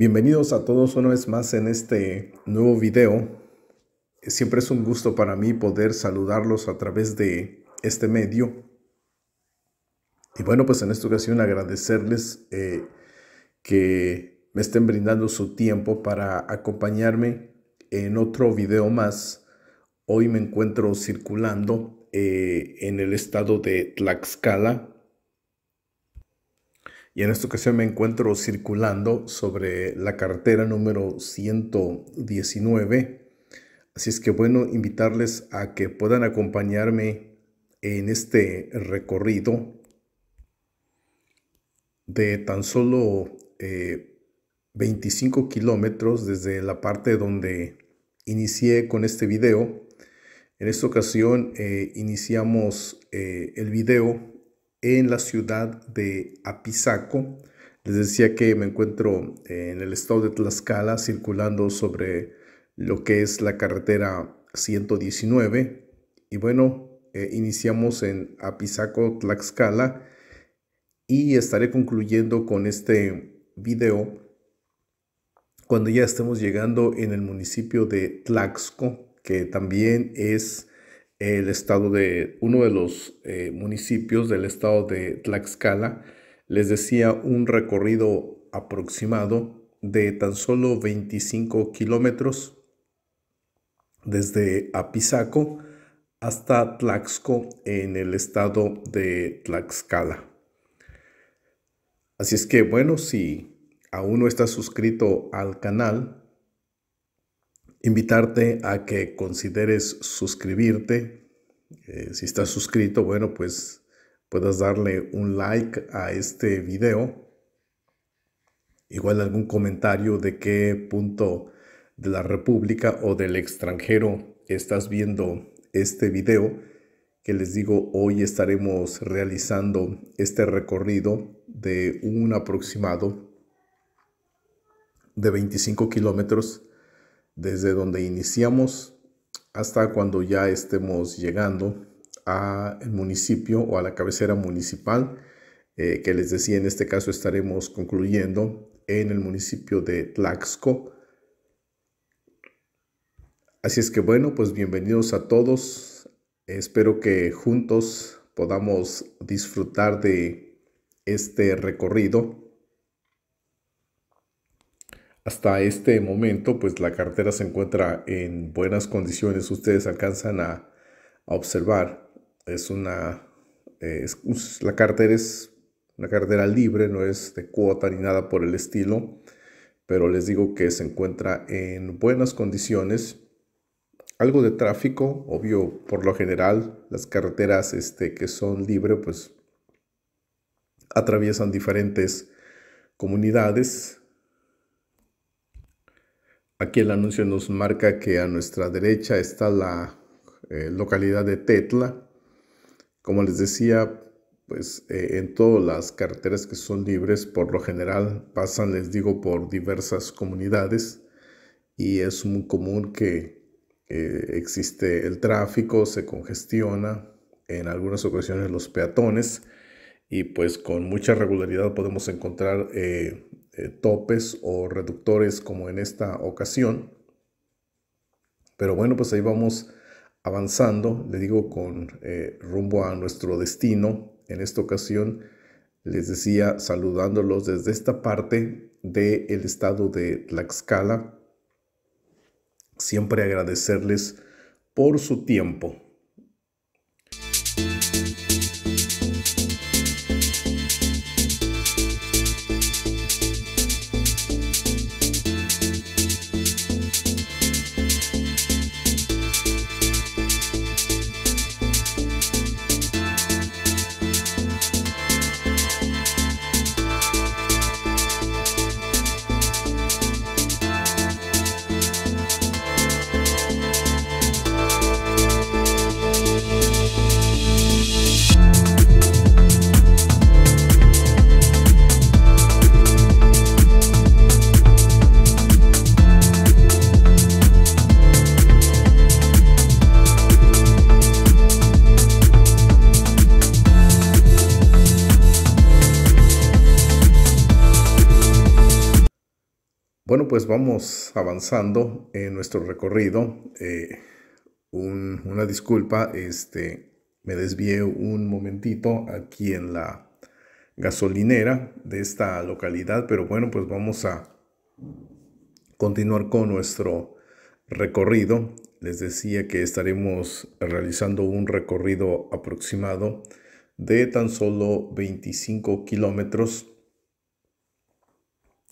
Bienvenidos a todos una vez más en este nuevo video. Siempre es un gusto para mí poder saludarlos a través de este medio. Y bueno, pues en esta ocasión agradecerles eh, que me estén brindando su tiempo para acompañarme en otro video más. Hoy me encuentro circulando eh, en el estado de Tlaxcala, y en esta ocasión me encuentro circulando sobre la carretera número 119. Así es que bueno, invitarles a que puedan acompañarme en este recorrido de tan solo 25 eh, kilómetros desde la parte donde inicié con este video. En esta ocasión eh, iniciamos eh, el video en la ciudad de Apizaco. Les decía que me encuentro eh, en el estado de Tlaxcala circulando sobre lo que es la carretera 119. Y bueno, eh, iniciamos en Apizaco, Tlaxcala. Y estaré concluyendo con este video cuando ya estemos llegando en el municipio de Tlaxco, que también es el estado de uno de los eh, municipios del estado de Tlaxcala, les decía un recorrido aproximado de tan solo 25 kilómetros desde Apizaco hasta Tlaxco en el estado de Tlaxcala. Así es que bueno, si aún no estás suscrito al canal, invitarte a que consideres suscribirte. Eh, si estás suscrito, bueno, pues puedas darle un like a este video. Igual algún comentario de qué punto de la República o del extranjero estás viendo este video. Que les digo, hoy estaremos realizando este recorrido de un aproximado de 25 kilómetros desde donde iniciamos hasta cuando ya estemos llegando al municipio o a la cabecera municipal, eh, que les decía, en este caso estaremos concluyendo en el municipio de Tlaxco. Así es que bueno, pues bienvenidos a todos. Espero que juntos podamos disfrutar de este recorrido hasta este momento, pues la carretera se encuentra en buenas condiciones. Ustedes alcanzan a, observar. Es una. Eh, la cartera es una cartera libre, no es de cuota ni nada por el estilo. Pero les digo que se encuentra en buenas condiciones. Algo de tráfico, obvio, por lo general, las carreteras este, que son libres, pues atraviesan diferentes comunidades Aquí el anuncio nos marca que a nuestra derecha está la eh, localidad de Tetla. Como les decía, pues eh, en todas las carreteras que son libres, por lo general pasan, les digo, por diversas comunidades y es muy común que eh, existe el tráfico, se congestiona, en algunas ocasiones los peatones y pues con mucha regularidad podemos encontrar eh, eh, topes o reductores como en esta ocasión. Pero bueno, pues ahí vamos avanzando, le digo, con eh, rumbo a nuestro destino. En esta ocasión les decía saludándolos desde esta parte del estado de Tlaxcala. Siempre agradecerles por su tiempo, vamos avanzando en nuestro recorrido. Eh, una disculpa, este, me desvié un momentito aquí en la gasolinera de esta localidad, pero bueno, pues vamos a continuar con nuestro recorrido. Les decía que estaremos realizando un recorrido aproximado de tan solo 25 kilómetros.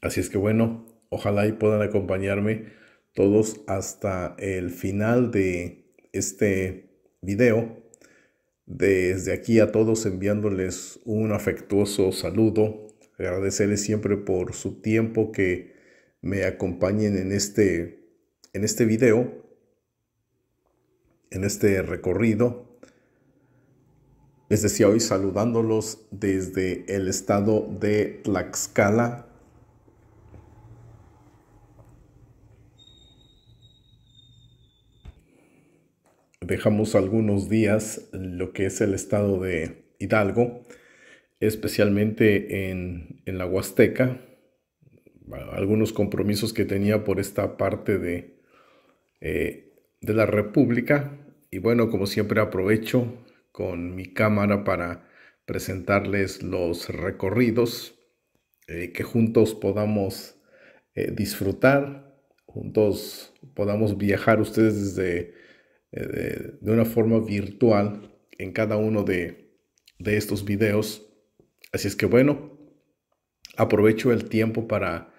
Así es que bueno, Ojalá y puedan acompañarme todos hasta el final de este video. Desde aquí a todos enviándoles un afectuoso saludo. Agradecerles siempre por su tiempo que me acompañen en este, en este video, en este recorrido. Les decía hoy saludándolos desde el estado de Tlaxcala, dejamos algunos días lo que es el estado de Hidalgo, especialmente en, la Huasteca, algunos compromisos que tenía por esta parte de, eh, de la República. Y bueno, como siempre aprovecho con mi cámara para presentarles los recorridos eh, que juntos podamos eh, disfrutar, juntos podamos viajar ustedes desde eh, de una forma virtual en cada uno de, estos videos. Así es que bueno, aprovecho el tiempo para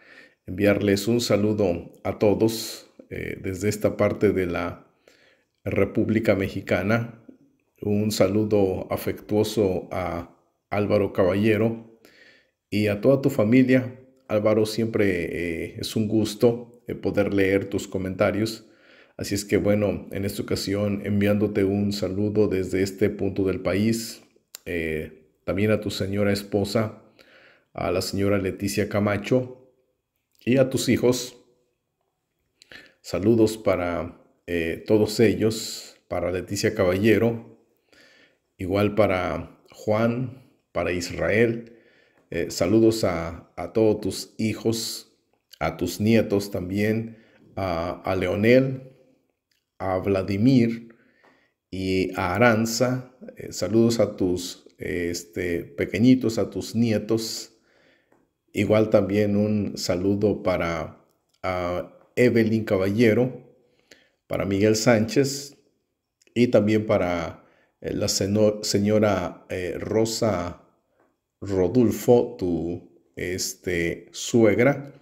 enviarles un saludo a todos eh, desde esta parte de la República Mexicana. Un saludo afectuoso a Álvaro Caballero y a toda tu familia. Álvaro, siempre eh, es un gusto poder leer tus comentarios. Así es que bueno, en esta ocasión enviándote un saludo desde este punto del país, eh, también a tu señora esposa, a la señora Leticia Camacho y a tus hijos. Saludos para eh, todos ellos, para Leticia Caballero, igual para Juan, para Israel. Eh, saludos a, todos tus hijos, a tus nietos también, a Leonel, a Vladimir y a Aranza. Eh, saludos a tus este, pequeñitos, a tus nietos. Igual también un saludo para Evelyn Caballero, para Miguel Sánchez y también para eh, la señora eh, Rosa Rodulfo, tu este, suegra.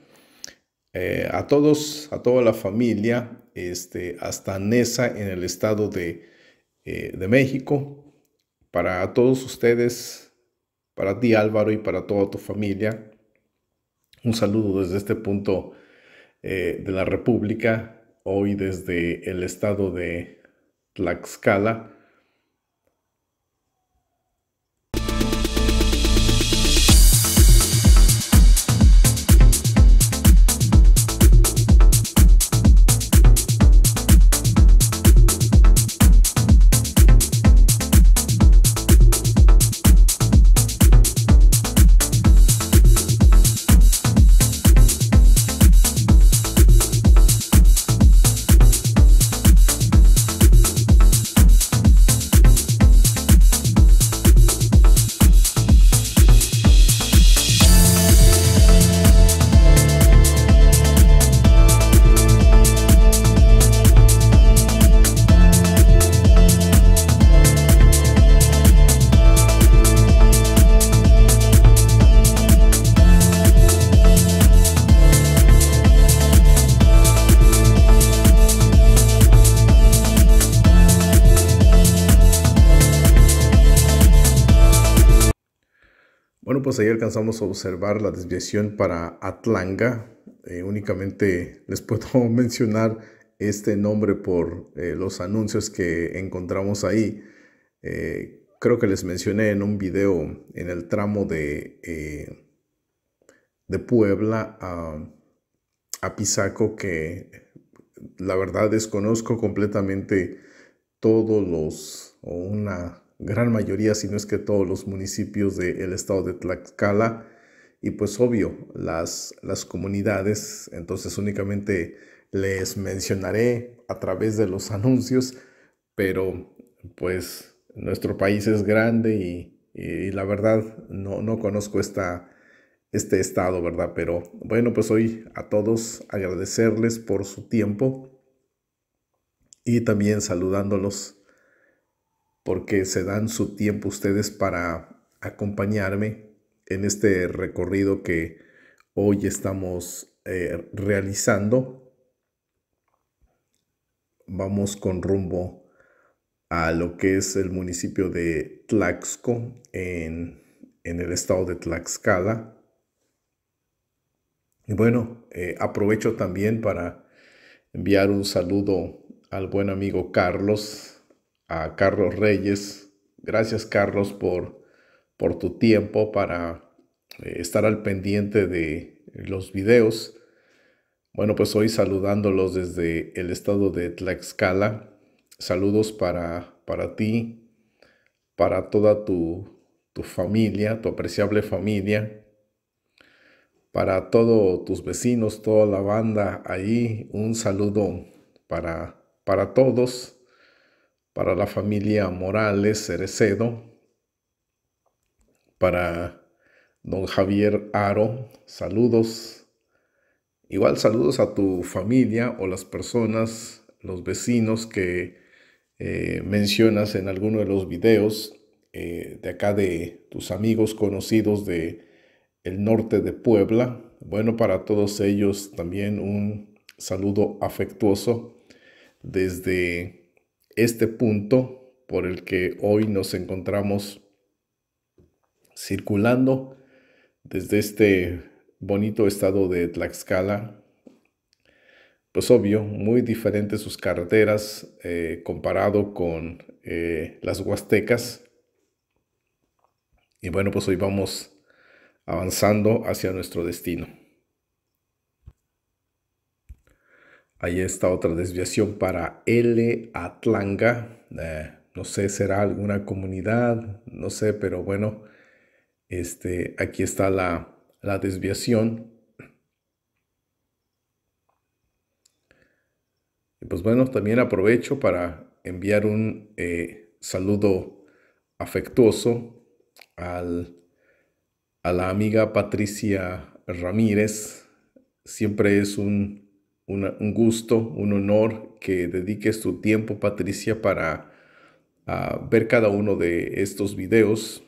Eh, a todos, a toda la familia, este, hasta Nesa en el estado eh, de, México. Para todos ustedes, para ti Álvaro y para toda tu familia, un saludo desde este punto eh, de la República, hoy desde el estado de Tlaxcala ahí alcanzamos a observar la desviación para Atlanga. Eh, únicamente les puedo mencionar este nombre por eh, los anuncios que encontramos ahí. Eh, creo que les mencioné en un video en el tramo de, de Puebla a, a Pisaco que la verdad desconozco completamente todos los o una gran mayoría, si no es que todos los municipios del estado de Tlaxcala. Y pues obvio, las, las comunidades, entonces únicamente les mencionaré a través de los anuncios, pero pues nuestro país es grande y, la verdad no, no conozco esta, este estado, ¿verdad? Pero bueno, pues hoy a todos agradecerles por su tiempo y también saludándolos porque se dan su tiempo ustedes para acompañarme en este recorrido que hoy estamos eh, realizando. Vamos con rumbo a lo que es el municipio de Tlaxco en, el estado de Tlaxcala. Y bueno, eh, aprovecho también para enviar un saludo al buen amigo Carlos, a Carlos Reyes. Gracias Carlos por, por tu tiempo para eh, estar al pendiente de los videos. Bueno, pues hoy saludándolos desde el estado de Tlaxcala. Saludos para, para ti, para toda tu, familia, tu apreciable familia, para todos tus vecinos, toda la banda ahí. Un saludo para, para todos para la familia Morales Cerecedo, para don Javier Aro, saludos. Igual saludos a tu familia o las personas, los vecinos que eh, mencionas en alguno de los videos eh, de acá de tus amigos conocidos de el norte de Puebla. Bueno, para todos ellos también un saludo afectuoso desde este punto por el que hoy nos encontramos circulando desde este bonito estado de Tlaxcala. Pues obvio, muy diferentes sus carreteras eh, comparado con eh, las huastecas. Y bueno, pues hoy vamos avanzando hacia nuestro destino. Ahí está otra desviación para L Atlanga. Eh, no sé, será alguna comunidad, no sé, pero bueno, este, aquí está la, desviación. Y pues bueno, también aprovecho para enviar un eh, saludo afectuoso al, a la amiga Patricia Ramírez. Siempre es un un gusto, un honor que dediques tu tiempo, Patricia, para ah, ver cada uno de estos videos,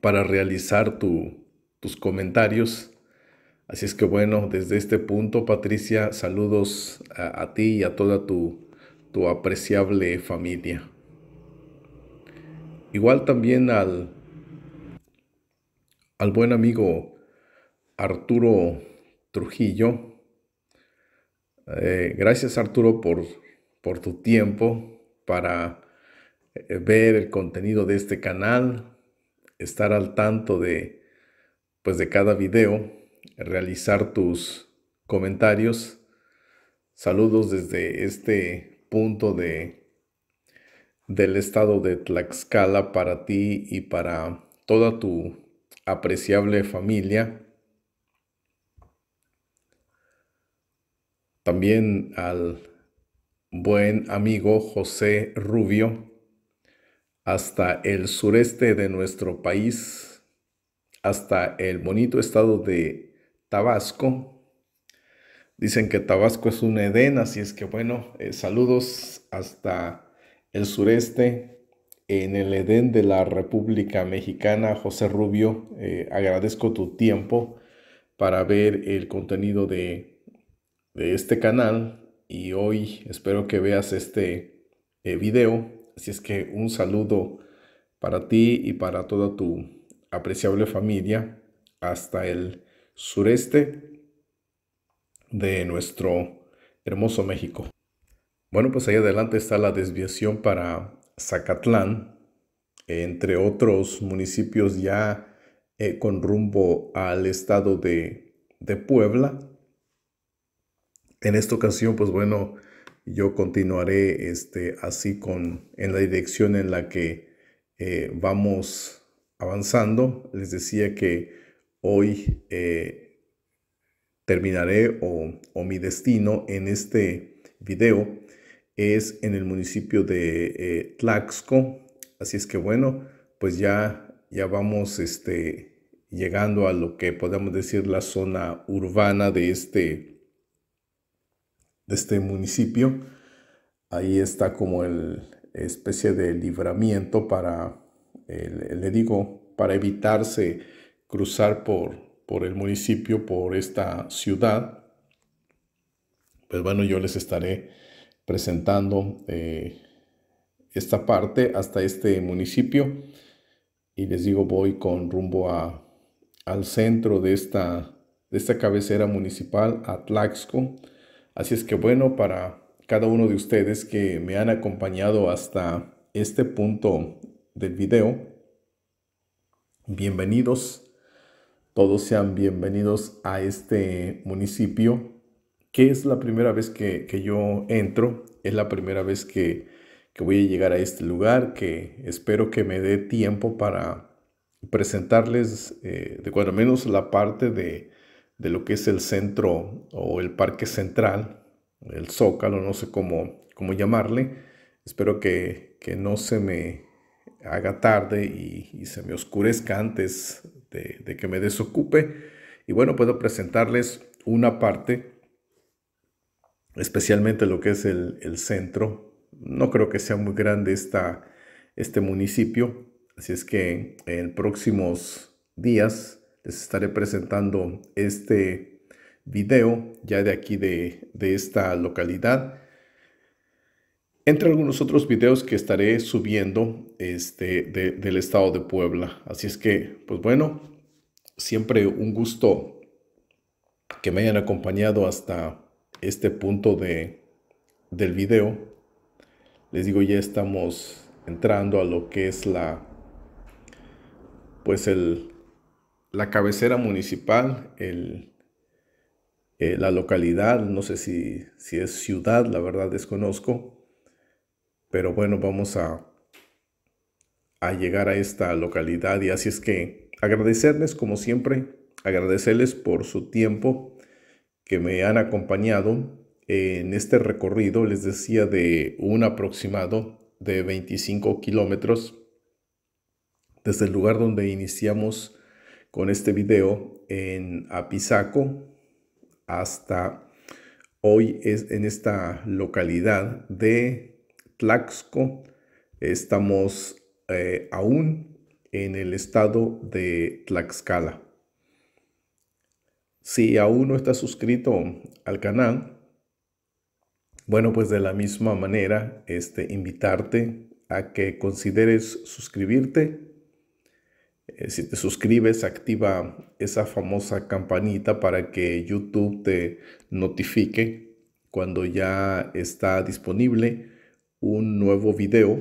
para realizar tus comentarios. Así es que bueno, desde este punto, Patricia, saludos a, ti y a toda tu, tu apreciable familia. Igual también al, al buen amigo Arturo Trujillo, eh, gracias Arturo por, tu tiempo para eh, ver el contenido de este canal, estar al tanto de, pues, de cada video, realizar tus comentarios. Saludos desde este punto del estado de Tlaxcala para ti y para toda tu apreciable familia. También al buen amigo José Rubio, hasta el sureste de nuestro país, hasta el bonito estado de Tabasco. Dicen que Tabasco es un Edén, así es que bueno, eh, saludos hasta el sureste, en el Edén de la República Mexicana. José Rubio, eh, agradezco tu tiempo para ver el contenido de de este canal y hoy espero que veas este eh, video. Así es que un saludo para ti y para toda tu apreciable familia hasta el sureste de nuestro hermoso México. Bueno, pues ahí adelante está la desviación para Zacatlán, entre otros municipios ya eh, con rumbo al estado de, de Puebla. En esta ocasión, pues bueno, yo continuaré este, así con, en la dirección en la que eh, vamos avanzando. Les decía que hoy eh, terminaré o, mi destino en este video es en el municipio de eh, Tlaxco. Así es que bueno, pues ya, ya vamos este, llegando a lo que podemos decir la zona urbana de este de este municipio. Ahí está como el especie de libramiento para, le digo, para evitarse cruzar por, por el municipio, por esta ciudad. Pues bueno, yo les estaré presentando eh, esta parte hasta este municipio y les digo voy con rumbo a, al centro de esta, de esta cabecera municipal, Atlaxco. Así es que bueno, para cada uno de ustedes que me han acompañado hasta este punto del video, bienvenidos, todos sean bienvenidos a este municipio, que es la primera vez que, yo entro, es la primera vez que, voy a llegar a este lugar, que espero que me dé tiempo para presentarles eh, de cuando menos la parte de, de lo que es el centro o el parque central, el zócalo, no sé cómo, cómo llamarle. Espero que, no se me haga tarde y, se me oscurezca antes de, que me desocupe. Y bueno, puedo presentarles una parte, especialmente lo que es el, centro. No creo que sea muy grande esta, este municipio, así es que en próximos días les estaré presentando este video ya de aquí de, esta localidad. Entre algunos otros videos que estaré subiendo este, del estado de Puebla. Así es que, pues bueno, siempre un gusto que me hayan acompañado hasta este punto de, del video. Les digo, ya estamos entrando a lo que es la, pues el, la cabecera municipal, eh, la localidad, no sé si, es ciudad, la verdad desconozco, pero bueno, vamos a, a llegar a esta localidad y así es que agradecerles como siempre, agradecerles por su tiempo que me han acompañado en este recorrido, les decía de un aproximado de 25 kilómetros desde el lugar donde iniciamos con este video en Apizaco hasta hoy es en esta localidad de Tlaxco. Estamos eh, aún en el estado de Tlaxcala. Si aún no estás suscrito al canal, bueno, pues de la misma manera, este, invitarte a que consideres suscribirte eh, si te suscribes, activa esa famosa campanita para que YouTube te notifique cuando ya está disponible un nuevo video.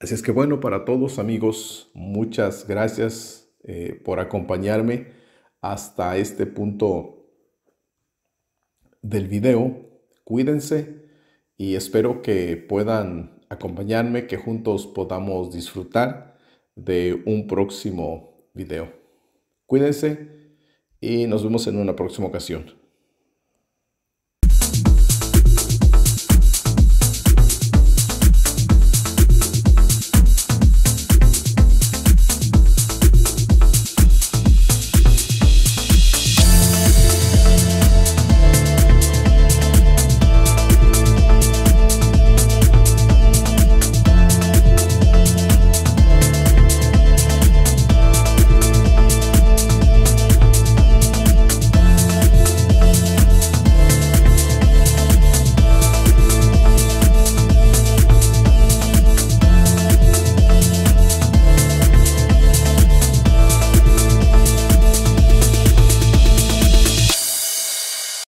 Así es que bueno, para todos amigos, muchas gracias eh, por acompañarme hasta este punto del video. Cuídense y espero que puedan acompañarme, que juntos podamos disfrutar de un próximo video. Cuídense y nos vemos en una próxima ocasión.